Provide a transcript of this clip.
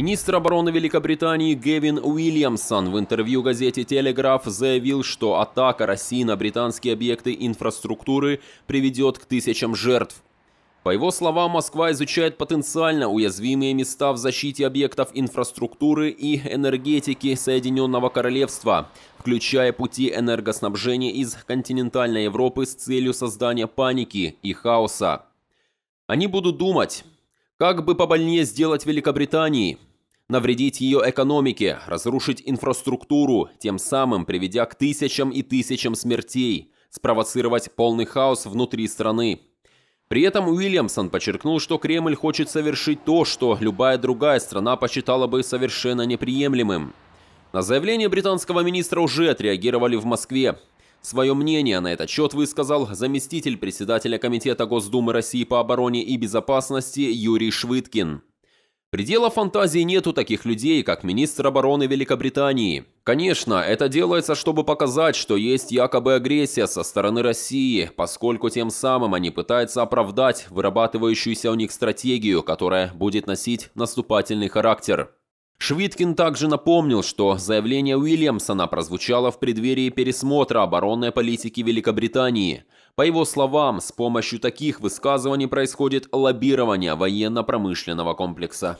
Министр обороны Великобритании Гевин Уильямсон в интервью газете «Телеграф» заявил, что атака России на британские объекты инфраструктуры приведет к тысячам жертв. По его словам, Москва изучает потенциально уязвимые места в защите объектов инфраструктуры и энергетики Соединенного Королевства, включая пути энергоснабжения из континентальной Европы с целью создания паники и хаоса. Они будут думать, как бы побольнее сделать Великобритании – навредить ее экономике, разрушить инфраструктуру, тем самым приведя к тысячам и тысячам смертей, спровоцировать полный хаос внутри страны. При этом Уильямсон подчеркнул, что Кремль хочет совершить то, что любая другая страна посчитала бы совершенно неприемлемым. На заявление британского министра уже отреагировали в Москве. Свое мнение на этот счет высказал заместитель председателя Комитета Госдумы России по обороне и безопасности Юрий Швыдкин. Предела фантазии нет у таких людей, как министр обороны Великобритании. Конечно, это делается, чтобы показать, что есть якобы агрессия со стороны России, поскольку тем самым они пытаются оправдать вырабатывающуюся у них стратегию, которая будет носить наступательный характер. Швидкин также напомнил, что заявление Уильямсона прозвучало в преддверии пересмотра оборонной политики Великобритании. По его словам, с помощью таких высказываний происходит лоббирование военно-промышленного комплекса.